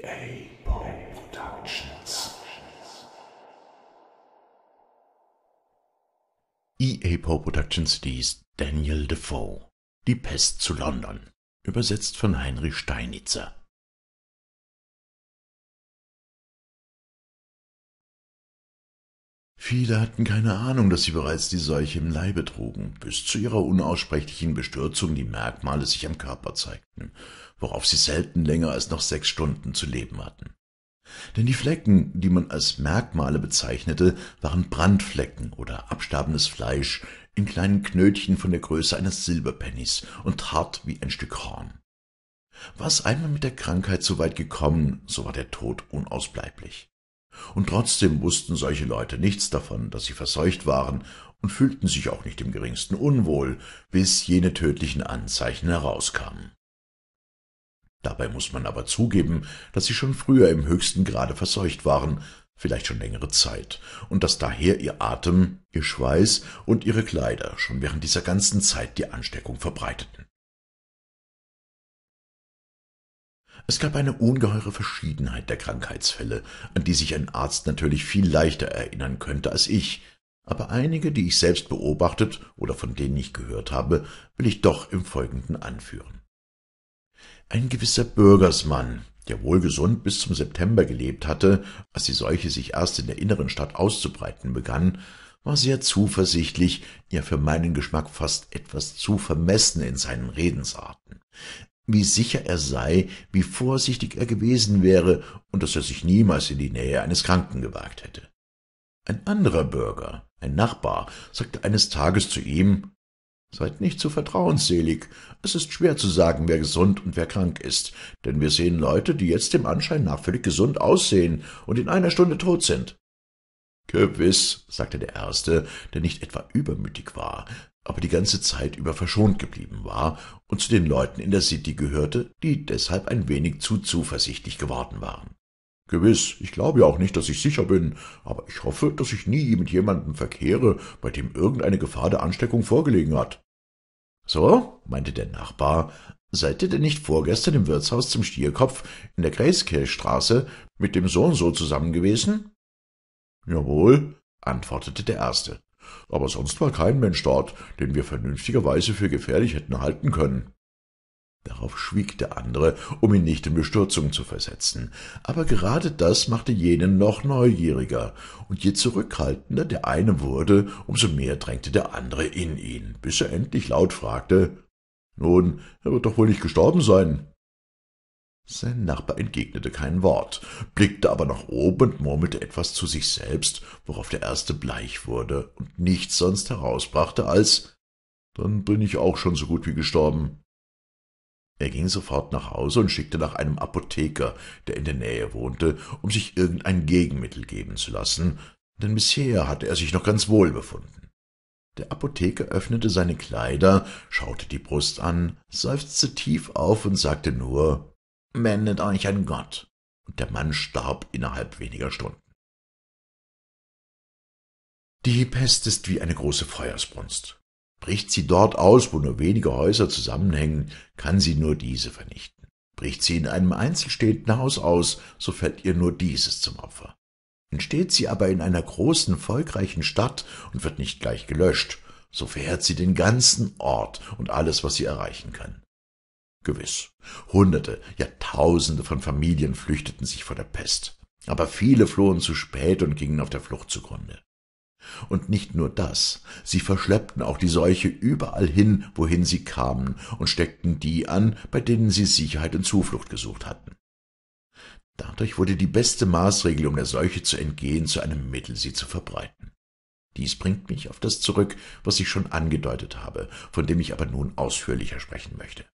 EA Poe Productions. EA Poe Productions liest Daniel Defoe, Die Pest zu London, übersetzt von Heinrich Steinitzer. Viele hatten keine Ahnung, dass sie bereits die Seuche im Leibe trugen, bis zu ihrer unaussprechlichen Bestürzung die Merkmale sich am Körper zeigten, worauf sie selten länger als noch sechs Stunden zu leben hatten. Denn die Flecken, die man als Merkmale bezeichnete, waren Brandflecken oder absterbendes Fleisch in kleinen Knötchen von der Größe eines Silberpennys und hart wie ein Stück Horn. War es einmal mit der Krankheit so weit gekommen, so war der Tod unausbleiblich. Und trotzdem wussten solche Leute nichts davon, dass sie verseucht waren und fühlten sich auch nicht im geringsten unwohl, bis jene tödlichen Anzeichen herauskamen. Dabei muss man aber zugeben, dass sie schon früher im höchsten Grade verseucht waren, vielleicht schon längere Zeit, und dass daher ihr Atem, ihr Schweiß und ihre Kleider schon während dieser ganzen Zeit die Ansteckung verbreiteten. Es gab eine ungeheure Verschiedenheit der Krankheitsfälle, an die sich ein Arzt natürlich viel leichter erinnern könnte als ich, aber einige, die ich selbst beobachtet oder von denen ich gehört habe, will ich doch im Folgenden anführen. Ein gewisser Bürgersmann, der wohlgesund bis zum September gelebt hatte, als die Seuche sich erst in der inneren Stadt auszubreiten begann, war sehr zuversichtlich, ja für meinen Geschmack fast etwas zu vermessen in seinen Redensarten wie sicher er sei, wie vorsichtig er gewesen wäre und dass er sich niemals in die Nähe eines Kranken gewagt hätte. Ein anderer Bürger, ein Nachbar, sagte eines Tages zu ihm Seid nicht so vertrauensselig. Es ist schwer zu sagen, wer gesund und wer krank ist, denn wir sehen Leute, die jetzt dem Anschein nach völlig gesund aussehen und in einer Stunde tot sind. Gewiß, sagte der Erste, der nicht etwa übermütig war, aber die ganze Zeit über verschont geblieben war und zu den Leuten in der City gehörte, die deshalb ein wenig zu zuversichtlich geworden waren. Gewiss, ich glaube ja auch nicht, dass ich sicher bin, aber ich hoffe, dass ich nie mit jemandem verkehre, bei dem irgendeine Gefahr der Ansteckung vorgelegen hat. So, meinte der Nachbar, seid ihr denn nicht vorgestern im Wirtshaus zum Stierkopf in der Gräskirchstraße mit dem Sohn so zusammen gewesen? Jawohl, antwortete der Erste aber sonst war kein Mensch dort, den wir vernünftigerweise für gefährlich hätten halten können. Darauf schwieg der andere, um ihn nicht in Bestürzung zu versetzen. Aber gerade das machte jenen noch neugieriger, und je zurückhaltender der eine wurde, um so mehr drängte der andere in ihn, bis er endlich laut fragte Nun, er wird doch wohl nicht gestorben sein. Sein Nachbar entgegnete kein Wort, blickte aber nach oben und murmelte etwas zu sich selbst, worauf der Erste bleich wurde und nichts sonst herausbrachte als »Dann bin ich auch schon so gut wie gestorben.« er ging sofort nach Hause und schickte nach einem Apotheker, der in der Nähe wohnte, um sich irgendein Gegenmittel geben zu lassen, denn bisher hatte er sich noch ganz wohl befunden. Der Apotheker öffnete seine Kleider, schaute die Brust an, seufzte tief auf und sagte nur wendet euch an Gott. Und der Mann starb innerhalb weniger Stunden. Die Pest ist wie eine große Feuersbrunst. Bricht sie dort aus, wo nur wenige Häuser zusammenhängen, kann sie nur diese vernichten. Bricht sie in einem einzelstehenden Haus aus, so fällt ihr nur dieses zum Opfer. Entsteht sie aber in einer großen, volkreichen Stadt und wird nicht gleich gelöscht, so verheert sie den ganzen Ort und alles, was sie erreichen kann. Gewiss. Hunderte, ja Tausende von Familien flüchteten sich vor der Pest. Aber viele flohen zu spät und gingen auf der Flucht zugrunde. Und nicht nur das, sie verschleppten auch die Seuche überall hin, wohin sie kamen, und steckten die an, bei denen sie Sicherheit und Zuflucht gesucht hatten. Dadurch wurde die beste Maßregel, um der Seuche zu entgehen, zu einem Mittel, sie zu verbreiten. Dies bringt mich auf das zurück, was ich schon angedeutet habe, von dem ich aber nun ausführlicher sprechen möchte.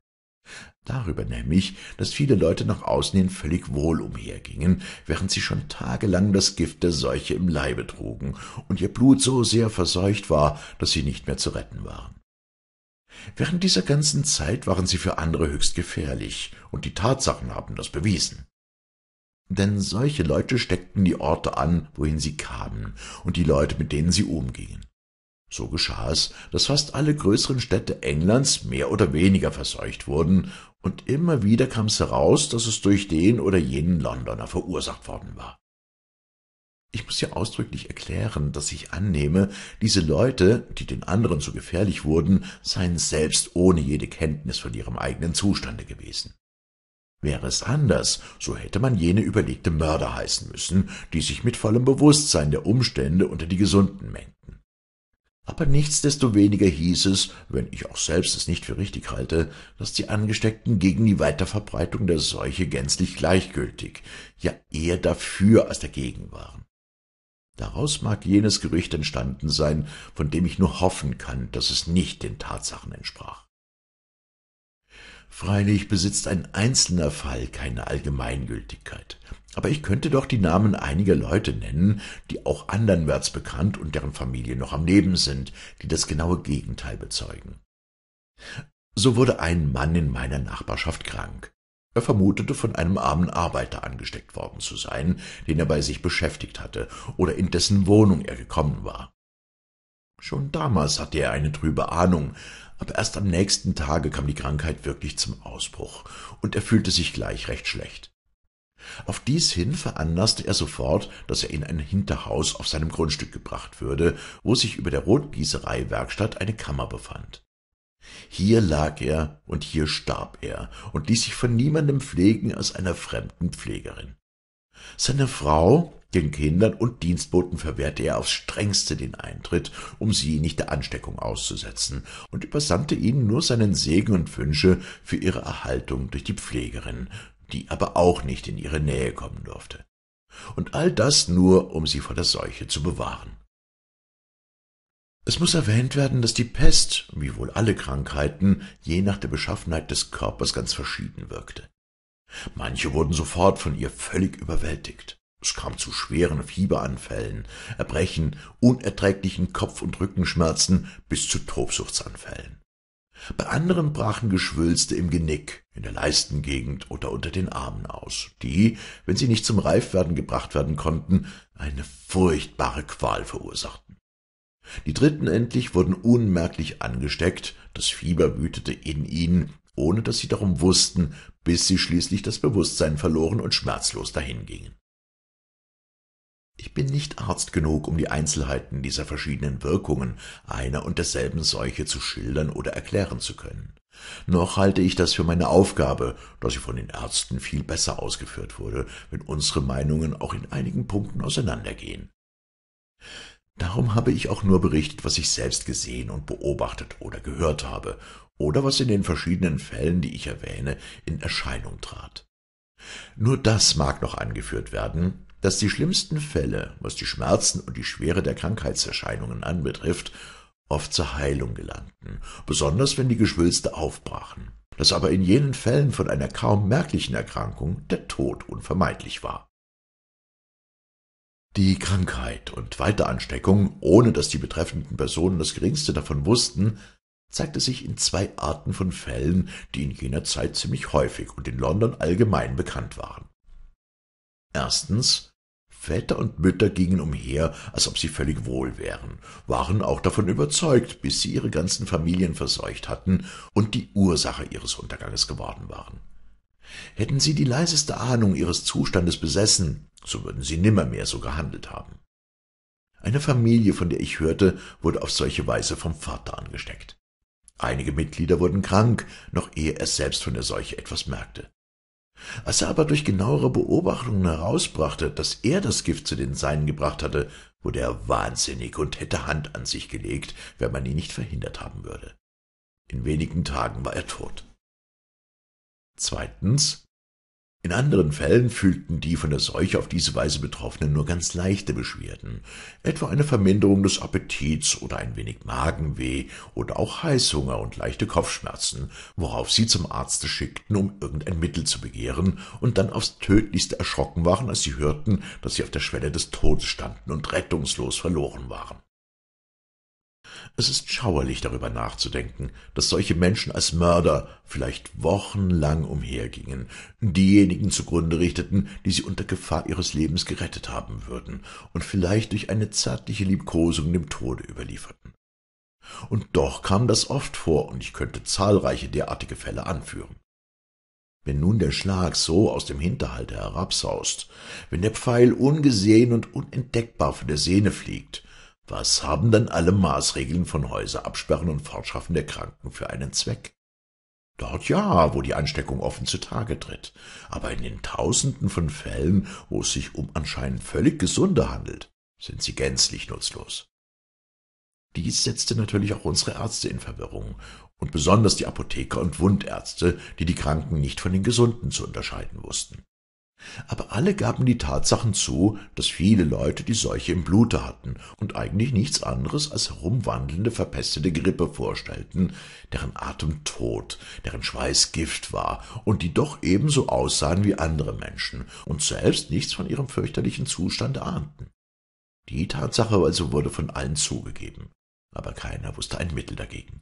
Darüber nämlich, dass viele Leute nach außen hin völlig wohl umhergingen, während sie schon tagelang das Gift der Seuche im Leibe trugen und ihr Blut so sehr verseucht war, dass sie nicht mehr zu retten waren. Während dieser ganzen Zeit waren sie für andere höchst gefährlich, und die Tatsachen haben das bewiesen. Denn solche Leute steckten die Orte an, wohin sie kamen, und die Leute, mit denen sie umgingen. So geschah es, dass fast alle größeren Städte Englands mehr oder weniger verseucht wurden, und immer wieder kam es heraus, dass es durch den oder jenen Londoner verursacht worden war. Ich muss hier ausdrücklich erklären, dass ich annehme, diese Leute, die den anderen so gefährlich wurden, seien selbst ohne jede Kenntnis von ihrem eigenen Zustande gewesen. Wäre es anders, so hätte man jene überlegte Mörder heißen müssen, die sich mit vollem Bewusstsein der Umstände unter die Gesunden mengen. Aber nichtsdestoweniger hieß es, wenn ich auch selbst es nicht für richtig halte, dass die Angesteckten gegen die Weiterverbreitung der Seuche gänzlich gleichgültig, ja eher dafür als dagegen waren. Daraus mag jenes Gerücht entstanden sein, von dem ich nur hoffen kann, dass es nicht den Tatsachen entsprach. Freilich besitzt ein einzelner Fall keine Allgemeingültigkeit. Aber ich könnte doch die Namen einiger Leute nennen, die auch andernwärts bekannt und deren Familie noch am Leben sind, die das genaue Gegenteil bezeugen. So wurde ein Mann in meiner Nachbarschaft krank. Er vermutete, von einem armen Arbeiter angesteckt worden zu sein, den er bei sich beschäftigt hatte oder in dessen Wohnung er gekommen war. Schon damals hatte er eine trübe Ahnung, aber erst am nächsten Tage kam die Krankheit wirklich zum Ausbruch, und er fühlte sich gleich recht schlecht. Auf dies hin veranlasste er sofort, dass er in ein Hinterhaus auf seinem Grundstück gebracht würde, wo sich über der Rotgießereiwerkstatt eine Kammer befand. Hier lag er und hier starb er und ließ sich von niemandem pflegen als einer fremden Pflegerin. Seine Frau, den Kindern und Dienstboten verwehrte er aufs strengste den Eintritt, um sie nicht der Ansteckung auszusetzen, und übersandte ihnen nur seinen Segen und Wünsche für ihre Erhaltung durch die Pflegerin, die aber auch nicht in ihre Nähe kommen durfte. Und all das nur, um sie vor der Seuche zu bewahren. Es muß erwähnt werden, daß die Pest, wie wohl alle Krankheiten, je nach der Beschaffenheit des Körpers ganz verschieden wirkte. Manche wurden sofort von ihr völlig überwältigt. Es kam zu schweren Fieberanfällen, Erbrechen, unerträglichen Kopf- und Rückenschmerzen bis zu Tobsuchtsanfällen. Bei anderen brachen Geschwülste im Genick, in der Leistengegend oder unter den Armen aus, die, wenn sie nicht zum Reifwerden gebracht werden konnten, eine furchtbare Qual verursachten. Die Dritten endlich wurden unmerklich angesteckt, das Fieber wütete in ihnen, ohne dass sie darum wussten, bis sie schließlich das Bewusstsein verloren und schmerzlos dahingingen. Ich bin nicht Arzt genug, um die Einzelheiten dieser verschiedenen Wirkungen einer und derselben Seuche zu schildern oder erklären zu können. Noch halte ich das für meine Aufgabe, da sie von den Ärzten viel besser ausgeführt wurde, wenn unsere Meinungen auch in einigen Punkten auseinandergehen. Darum habe ich auch nur berichtet, was ich selbst gesehen und beobachtet oder gehört habe, oder was in den verschiedenen Fällen, die ich erwähne, in Erscheinung trat. Nur das mag noch angeführt werden, dass die schlimmsten Fälle, was die Schmerzen und die Schwere der Krankheitserscheinungen anbetrifft, oft zur Heilung gelangten, besonders wenn die Geschwülste aufbrachen, dass aber in jenen Fällen von einer kaum merklichen Erkrankung der Tod unvermeidlich war. Die Krankheit und Weiteransteckung, ohne dass die betreffenden Personen das geringste davon wussten, zeigte sich in zwei Arten von Fällen, die in jener Zeit ziemlich häufig und in London allgemein bekannt waren. Erstens Väter und Mütter gingen umher, als ob sie völlig wohl wären, waren auch davon überzeugt, bis sie ihre ganzen Familien verseucht hatten und die Ursache ihres Unterganges geworden waren. Hätten sie die leiseste Ahnung ihres Zustandes besessen, so würden sie nimmermehr so gehandelt haben. Eine Familie, von der ich hörte, wurde auf solche Weise vom Vater angesteckt. Einige Mitglieder wurden krank, noch ehe er selbst von der Seuche etwas merkte. Als er aber durch genauere Beobachtungen herausbrachte, dass er das Gift zu den Seinen gebracht hatte, wurde er wahnsinnig und hätte Hand an sich gelegt, wenn man ihn nicht verhindert haben würde. In wenigen Tagen war er tot. Zweitens in anderen Fällen fühlten die von der Seuche auf diese Weise Betroffenen nur ganz leichte Beschwerden, etwa eine Verminderung des Appetits oder ein wenig Magenweh oder auch Heißhunger und leichte Kopfschmerzen, worauf sie zum Arzte schickten, um irgendein Mittel zu begehren und dann aufs tödlichste erschrocken waren, als sie hörten, dass sie auf der Schwelle des Todes standen und rettungslos verloren waren. Es ist schauerlich darüber nachzudenken, dass solche Menschen als Mörder vielleicht wochenlang umhergingen, diejenigen zugrunde richteten, die sie unter Gefahr ihres Lebens gerettet haben würden und vielleicht durch eine zärtliche Liebkosung dem Tode überlieferten. Und doch kam das oft vor, und ich könnte zahlreiche derartige Fälle anführen. Wenn nun der Schlag so aus dem Hinterhalte herabsaust, wenn der Pfeil ungesehen und unentdeckbar von der Sehne fliegt, was haben denn alle Maßregeln von Häuser absperren und Fortschaffen der Kranken für einen Zweck? Dort ja, wo die Ansteckung offen zutage tritt, aber in den Tausenden von Fällen, wo es sich um anscheinend völlig Gesunde handelt, sind sie gänzlich nutzlos. Dies setzte natürlich auch unsere Ärzte in Verwirrung und besonders die Apotheker und Wundärzte, die die Kranken nicht von den Gesunden zu unterscheiden wussten. Aber alle gaben die Tatsachen zu, dass viele Leute die Seuche im Blute hatten und eigentlich nichts anderes als herumwandelnde verpestete Grippe vorstellten, deren Atem tot, deren Schweiß Gift war und die doch ebenso aussahen wie andere Menschen und selbst nichts von ihrem fürchterlichen Zustand ahnten. Die Tatsache also wurde von allen zugegeben, aber keiner wusste ein Mittel dagegen.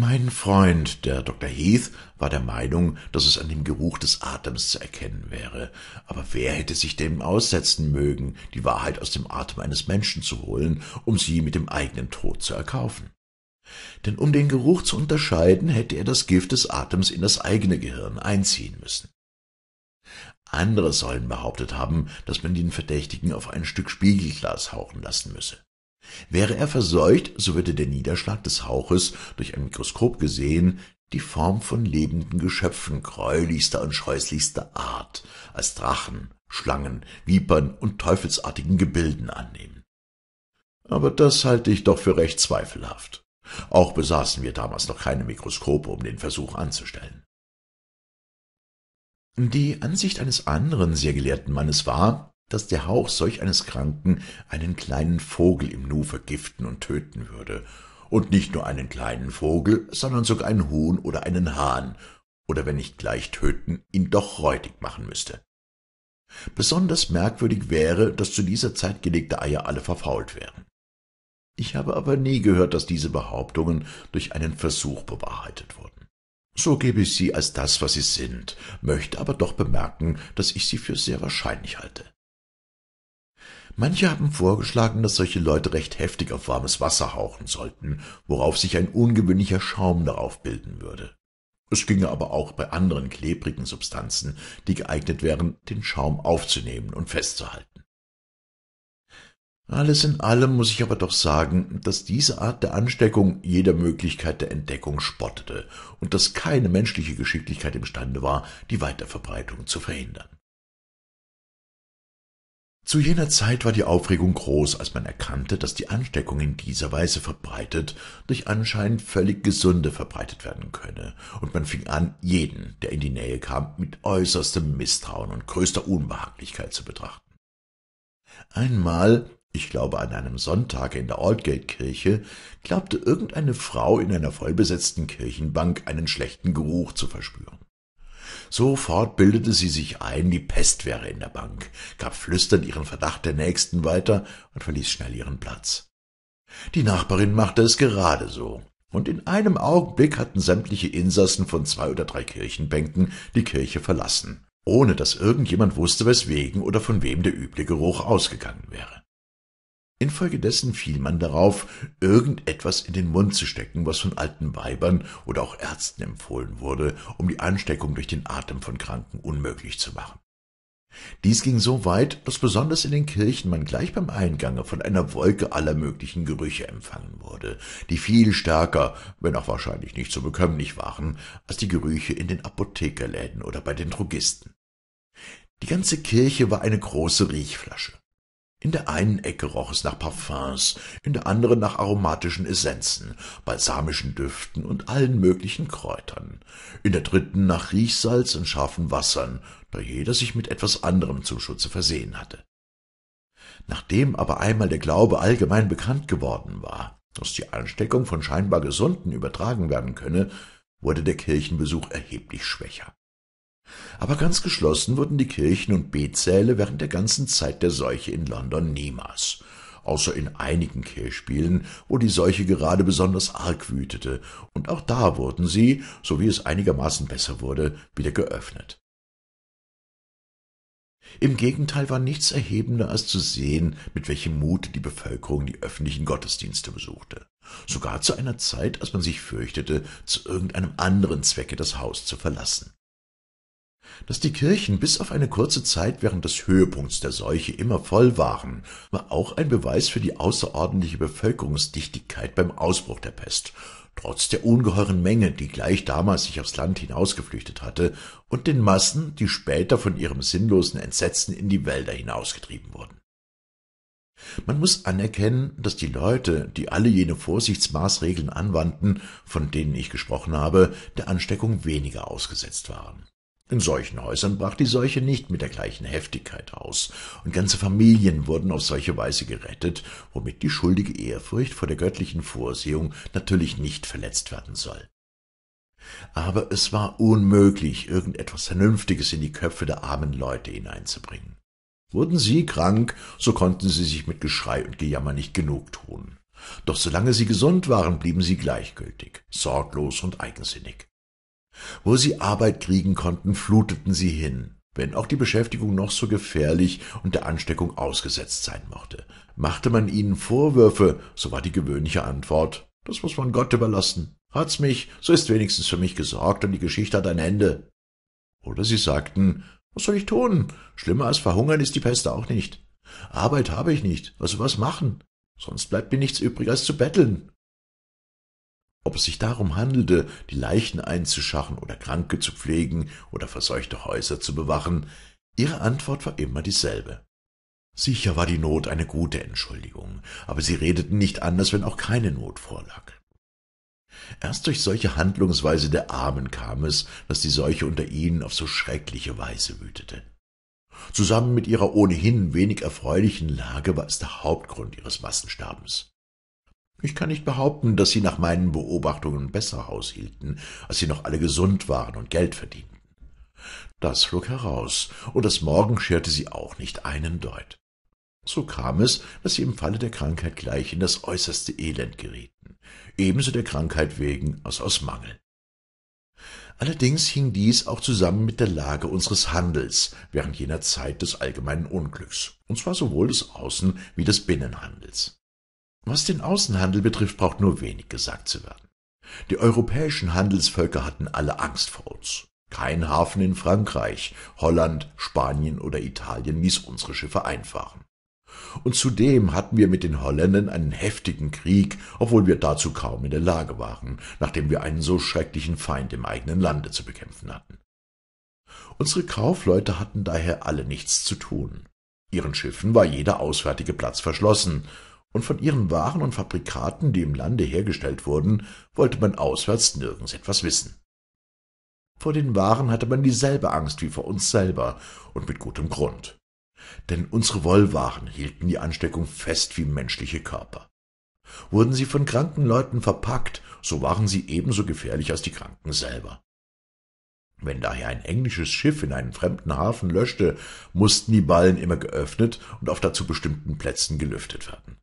Mein Freund, der Dr. Heath, war der Meinung, dass es an dem Geruch des Atems zu erkennen wäre. Aber wer hätte sich dem aussetzen mögen, die Wahrheit aus dem Atem eines Menschen zu holen, um sie mit dem eigenen Tod zu erkaufen? Denn um den Geruch zu unterscheiden, hätte er das Gift des Atems in das eigene Gehirn einziehen müssen. Andere sollen behauptet haben, dass man den Verdächtigen auf ein Stück Spiegelglas hauchen lassen müsse. Wäre er verseucht, so würde der Niederschlag des Hauches durch ein Mikroskop gesehen die Form von lebenden Geschöpfen gräulichster und scheußlichster Art als Drachen, Schlangen, Vipern und teufelsartigen Gebilden annehmen. Aber das halte ich doch für recht zweifelhaft. Auch besaßen wir damals noch keine Mikroskope, um den Versuch anzustellen. Die Ansicht eines anderen sehr gelehrten Mannes war, dass der Hauch solch eines Kranken einen kleinen Vogel im Nu vergiften und töten würde, und nicht nur einen kleinen Vogel, sondern sogar einen Huhn oder einen Hahn, oder wenn nicht gleich töten, ihn doch räutig machen müsste. Besonders merkwürdig wäre, dass zu dieser Zeit gelegte Eier alle verfault wären. Ich habe aber nie gehört, dass diese Behauptungen durch einen Versuch bewahrheitet wurden. So gebe ich sie als das, was sie sind, möchte aber doch bemerken, dass ich sie für sehr wahrscheinlich halte. Manche haben vorgeschlagen, dass solche Leute recht heftig auf warmes Wasser hauchen sollten, worauf sich ein ungewöhnlicher Schaum darauf bilden würde. Es ginge aber auch bei anderen klebrigen Substanzen, die geeignet wären, den Schaum aufzunehmen und festzuhalten. Alles in allem muss ich aber doch sagen, dass diese Art der Ansteckung jeder Möglichkeit der Entdeckung spottete und dass keine menschliche Geschicklichkeit imstande war, die Weiterverbreitung zu verhindern. Zu jener Zeit war die Aufregung groß, als man erkannte, dass die Ansteckung in dieser Weise verbreitet durch anscheinend völlig Gesunde verbreitet werden könne, und man fing an, jeden, der in die Nähe kam, mit äußerstem Misstrauen und größter Unbehaglichkeit zu betrachten. Einmal, ich glaube an einem Sonntag in der Aldgate-Kirche, glaubte irgendeine Frau in einer vollbesetzten Kirchenbank einen schlechten Geruch zu verspüren. Sofort bildete sie sich ein, die Pest wäre in der Bank, gab flüsternd ihren Verdacht der Nächsten weiter und verließ schnell ihren Platz. Die Nachbarin machte es gerade so, und in einem Augenblick hatten sämtliche Insassen von zwei oder drei Kirchenbänken die Kirche verlassen, ohne dass irgendjemand wusste, weswegen oder von wem der üble Geruch ausgegangen wäre. Infolgedessen fiel man darauf, irgendetwas in den Mund zu stecken, was von alten Weibern oder auch Ärzten empfohlen wurde, um die Ansteckung durch den Atem von Kranken unmöglich zu machen. Dies ging so weit, dass besonders in den Kirchen man gleich beim Eingange von einer Wolke aller möglichen Gerüche empfangen wurde, die viel stärker, wenn auch wahrscheinlich nicht so bekömmlich waren, als die Gerüche in den Apothekerläden oder bei den Drogisten. Die ganze Kirche war eine große Riechflasche. In der einen Ecke roch es nach Parfums, in der anderen nach aromatischen Essenzen, balsamischen Düften und allen möglichen Kräutern, in der dritten nach Riechsalz und scharfen Wassern, da jeder sich mit etwas anderem zum Schutze versehen hatte. Nachdem aber einmal der Glaube allgemein bekannt geworden war, dass die Ansteckung von scheinbar Gesunden übertragen werden könne, wurde der Kirchenbesuch erheblich schwächer. Aber ganz geschlossen wurden die Kirchen und Betsäle während der ganzen Zeit der Seuche in London niemals, außer in einigen Kirchspielen, wo die Seuche gerade besonders arg wütete, und auch da wurden sie, so wie es einigermaßen besser wurde, wieder geöffnet. Im Gegenteil war nichts erhebender als zu sehen, mit welchem Mut die Bevölkerung die öffentlichen Gottesdienste besuchte, sogar zu einer Zeit, als man sich fürchtete, zu irgendeinem anderen Zwecke das Haus zu verlassen dass die Kirchen bis auf eine kurze Zeit während des Höhepunkts der Seuche immer voll waren, war auch ein Beweis für die außerordentliche Bevölkerungsdichtigkeit beim Ausbruch der Pest, trotz der ungeheuren Menge, die gleich damals sich aufs Land hinausgeflüchtet hatte, und den Massen, die später von ihrem sinnlosen Entsetzen in die Wälder hinausgetrieben wurden. Man muss anerkennen, dass die Leute, die alle jene Vorsichtsmaßregeln anwandten, von denen ich gesprochen habe, der Ansteckung weniger ausgesetzt waren in solchen Häusern brach die Seuche nicht mit der gleichen Heftigkeit aus, und ganze Familien wurden auf solche Weise gerettet, womit die schuldige Ehrfurcht vor der göttlichen Vorsehung natürlich nicht verletzt werden soll. Aber es war unmöglich, irgendetwas Vernünftiges in die Köpfe der armen Leute hineinzubringen. Wurden sie krank, so konnten sie sich mit Geschrei und Gejammer nicht genug tun. Doch solange sie gesund waren, blieben sie gleichgültig, sorglos und eigensinnig. Wo sie Arbeit kriegen konnten, fluteten sie hin, wenn auch die Beschäftigung noch so gefährlich und der Ansteckung ausgesetzt sein mochte. Machte man ihnen Vorwürfe, so war die gewöhnliche Antwort, das muss man Gott überlassen. Hat's mich, so ist wenigstens für mich gesorgt und die Geschichte hat ein Ende. Oder sie sagten, was soll ich tun? Schlimmer als verhungern ist die Pest auch nicht. Arbeit habe ich nicht, also was machen? Sonst bleibt mir nichts übrig als zu betteln. Ob es sich darum handelte, die Leichen einzuschachen oder Kranke zu pflegen oder verseuchte Häuser zu bewachen, ihre Antwort war immer dieselbe. Sicher war die Not eine gute Entschuldigung, aber sie redeten nicht anders, wenn auch keine Not vorlag. Erst durch solche Handlungsweise der Armen kam es, dass die Seuche unter ihnen auf so schreckliche Weise wütete. Zusammen mit ihrer ohnehin wenig erfreulichen Lage war es der Hauptgrund ihres Massensterbens. Ich kann nicht behaupten, dass sie nach meinen Beobachtungen besser aushielten, als sie noch alle gesund waren und Geld verdienten. Das flog heraus, und das Morgen scherte sie auch nicht einen Deut. So kam es, dass sie im Falle der Krankheit gleich in das äußerste Elend gerieten, ebenso der Krankheit wegen als aus Mangel. Allerdings hing dies auch zusammen mit der Lage unseres Handels während jener Zeit des allgemeinen Unglücks, und zwar sowohl des Außen- wie des Binnenhandels. Was den Außenhandel betrifft, braucht nur wenig gesagt zu werden. Die europäischen Handelsvölker hatten alle Angst vor uns. Kein Hafen in Frankreich, Holland, Spanien oder Italien ließ unsere Schiffe einfahren. Und zudem hatten wir mit den Holländern einen heftigen Krieg, obwohl wir dazu kaum in der Lage waren, nachdem wir einen so schrecklichen Feind im eigenen Lande zu bekämpfen hatten. Unsere Kaufleute hatten daher alle nichts zu tun. Ihren Schiffen war jeder auswärtige Platz verschlossen, und von ihren Waren und Fabrikaten, die im Lande hergestellt wurden, wollte man auswärts nirgends etwas wissen. Vor den Waren hatte man dieselbe Angst wie vor uns selber, und mit gutem Grund. Denn unsere Wollwaren hielten die Ansteckung fest wie menschliche Körper. Wurden sie von kranken Leuten verpackt, so waren sie ebenso gefährlich als die Kranken selber. Wenn daher ein englisches Schiff in einen fremden Hafen löschte, mussten die Ballen immer geöffnet und auf dazu bestimmten Plätzen gelüftet werden.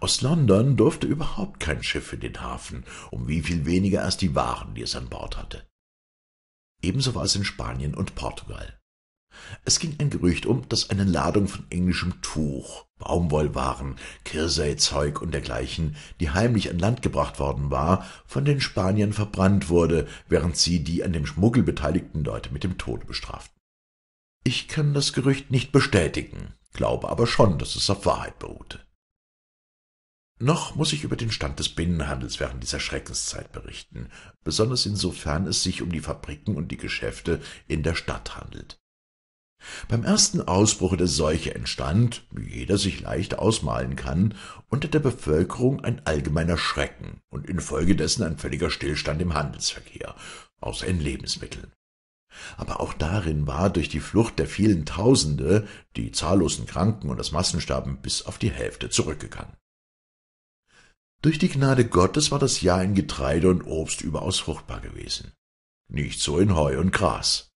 Aus London durfte überhaupt kein Schiff in den Hafen, um wie viel weniger als die Waren, die es an Bord hatte. Ebenso war es in Spanien und Portugal. Es ging ein Gerücht um, dass eine Ladung von englischem Tuch, Baumwollwaren, Kirseezeug und dergleichen, die heimlich an Land gebracht worden war, von den Spaniern verbrannt wurde, während sie die an dem Schmuggel beteiligten Leute mit dem Tode bestraften. Ich kann das Gerücht nicht bestätigen, glaube aber schon, dass es auf Wahrheit beruhte. Noch muss ich über den Stand des Binnenhandels während dieser Schreckenszeit berichten, besonders insofern es sich um die Fabriken und die Geschäfte in der Stadt handelt. Beim ersten Ausbruch der Seuche entstand, wie jeder sich leicht ausmalen kann, unter der Bevölkerung ein allgemeiner Schrecken und infolgedessen ein völliger Stillstand im Handelsverkehr, außer in Lebensmitteln. Aber auch darin war durch die Flucht der vielen Tausende, die zahllosen Kranken und das Massensterben bis auf die Hälfte zurückgegangen. Durch die Gnade Gottes war das Jahr in Getreide und Obst überaus fruchtbar gewesen. Nicht so in Heu und Gras.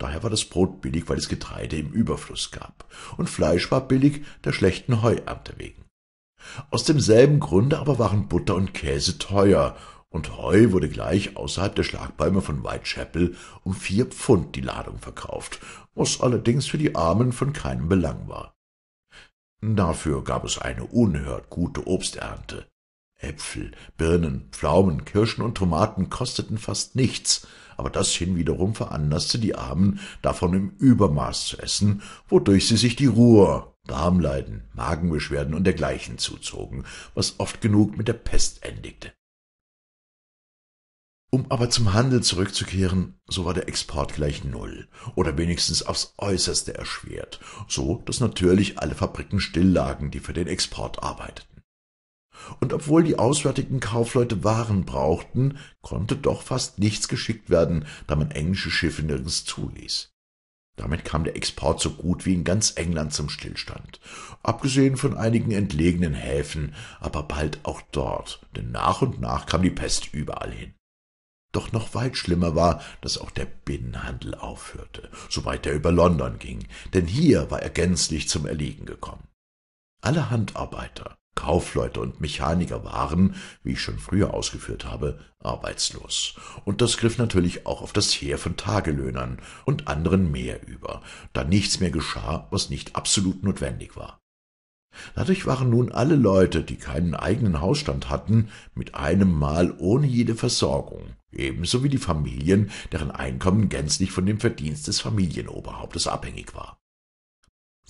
Daher war das Brot billig, weil es Getreide im Überfluss gab, und Fleisch war billig der schlechten Heuernte wegen. Aus demselben Grunde aber waren Butter und Käse teuer, und Heu wurde gleich außerhalb der Schlagbäume von Whitechapel um vier Pfund die Ladung verkauft, was allerdings für die Armen von keinem Belang war. Dafür gab es eine unhört gute Obsternte. Äpfel, Birnen, Pflaumen, Kirschen und Tomaten kosteten fast nichts, aber das hinwiederum veranlasste die Armen, davon im Übermaß zu essen, wodurch sie sich die Ruhr, Darmleiden, Magenbeschwerden und dergleichen zuzogen, was oft genug mit der Pest endigte. Um aber zum Handel zurückzukehren, so war der Export gleich null oder wenigstens aufs äußerste erschwert, so dass natürlich alle Fabriken stilllagen, die für den Export arbeiteten. Und obwohl die auswärtigen Kaufleute Waren brauchten, konnte doch fast nichts geschickt werden, da man englische Schiffe nirgends zuließ. Damit kam der Export so gut wie in ganz England zum Stillstand, abgesehen von einigen entlegenen Häfen, aber bald auch dort, denn nach und nach kam die Pest überall hin. Doch noch weit schlimmer war, dass auch der Binnenhandel aufhörte, soweit er über London ging, denn hier war er gänzlich zum Erliegen gekommen. Alle Handarbeiter, Kaufleute und Mechaniker waren, wie ich schon früher ausgeführt habe, arbeitslos. Und das griff natürlich auch auf das Heer von Tagelöhnern und anderen mehr über, da nichts mehr geschah, was nicht absolut notwendig war. Dadurch waren nun alle Leute, die keinen eigenen Hausstand hatten, mit einem Mal ohne jede Versorgung, ebenso wie die Familien, deren Einkommen gänzlich von dem Verdienst des Familienoberhauptes abhängig war.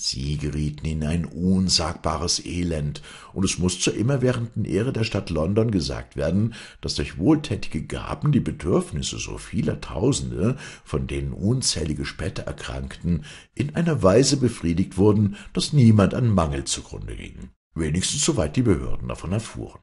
Sie gerieten in ein unsagbares Elend, und es muss zur immerwährenden Ehre der Stadt London gesagt werden, dass durch wohltätige Gaben die Bedürfnisse so vieler Tausende, von denen unzählige später erkrankten, in einer Weise befriedigt wurden, dass niemand an Mangel zugrunde ging, wenigstens soweit die Behörden davon erfuhren.